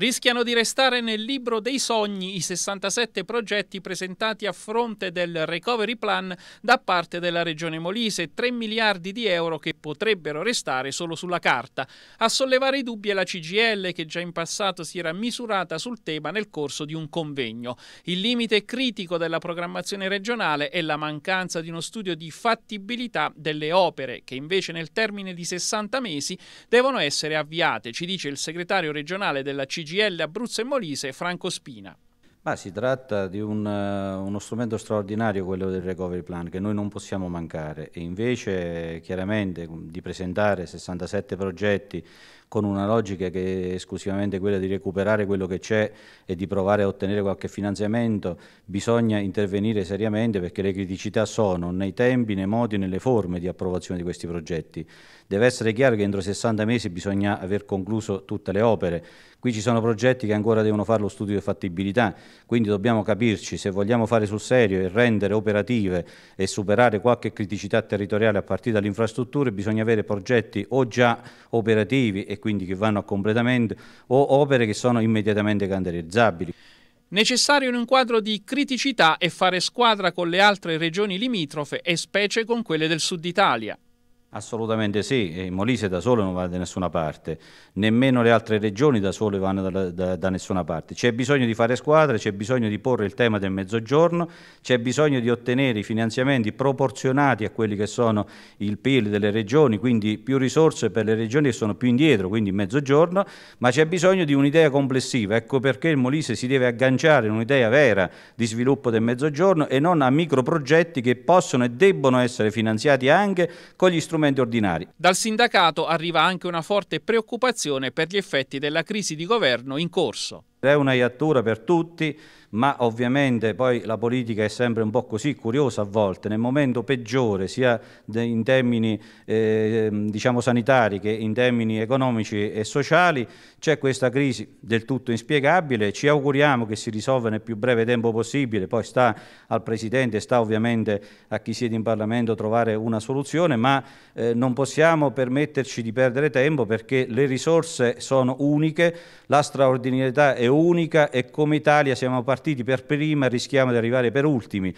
Rischiano di restare nel libro dei sogni i 67 progetti presentati a fronte del Recovery Plan da parte della Regione Molise, 3 miliardi di euro che potrebbero restare solo sulla carta. A sollevare i dubbi è la CGL che già in passato si era misurata sul tema nel corso di un convegno. Il limite critico della programmazione regionale è la mancanza di uno studio di fattibilità delle opere che invece nel termine di 60 mesi devono essere avviate, ci dice il segretario regionale della CGL GL Abruzzo e Molise Franco Spina. Ma si tratta di un, eh, uno strumento straordinario quello del recovery plan che noi non possiamo mancare e invece chiaramente mm, di presentare 67 progetti con una logica che è esclusivamente quella di recuperare quello che c'è e di provare a ottenere qualche finanziamento, bisogna intervenire seriamente perché le criticità sono nei tempi, nei modi, nelle forme di approvazione di questi progetti. Deve essere chiaro che entro 60 mesi bisogna aver concluso tutte le opere. Qui ci sono progetti che ancora devono fare lo studio di fattibilità quindi dobbiamo capirci se vogliamo fare sul serio e rendere operative e superare qualche criticità territoriale a partire dalle infrastrutture, bisogna avere progetti o già operativi e quindi che vanno a completamento o opere che sono immediatamente candelizzabili. Necessario in un quadro di criticità è fare squadra con le altre regioni limitrofe e specie con quelle del sud Italia. Assolutamente sì, il Molise da solo non va da nessuna parte, nemmeno le altre regioni da sole vanno da, da, da nessuna parte. C'è bisogno di fare squadre, c'è bisogno di porre il tema del mezzogiorno, c'è bisogno di ottenere i finanziamenti proporzionati a quelli che sono il PIL delle regioni, quindi più risorse per le regioni che sono più indietro, quindi mezzogiorno, ma c'è bisogno di un'idea complessiva. Ecco perché il Molise si deve agganciare a un'idea vera di sviluppo del mezzogiorno e non a microprogetti che possono e debbono essere finanziati anche con gli strumenti strumenti ordinari. Dal sindacato arriva anche una forte preoccupazione per gli effetti della crisi di governo in corso. È una iattura per tutti, ma ovviamente poi la politica è sempre un po' così curiosa a volte, nel momento peggiore sia in termini eh, diciamo sanitari che in termini economici e sociali, c'è questa crisi del tutto inspiegabile, ci auguriamo che si risolva nel più breve tempo possibile, poi sta al Presidente, sta ovviamente a chi siede in Parlamento trovare una soluzione, ma eh, non possiamo permetterci di perdere tempo perché le risorse sono uniche, la straordinarietà è unica e come Italia siamo partiti per prima e rischiamo di arrivare per ultimi.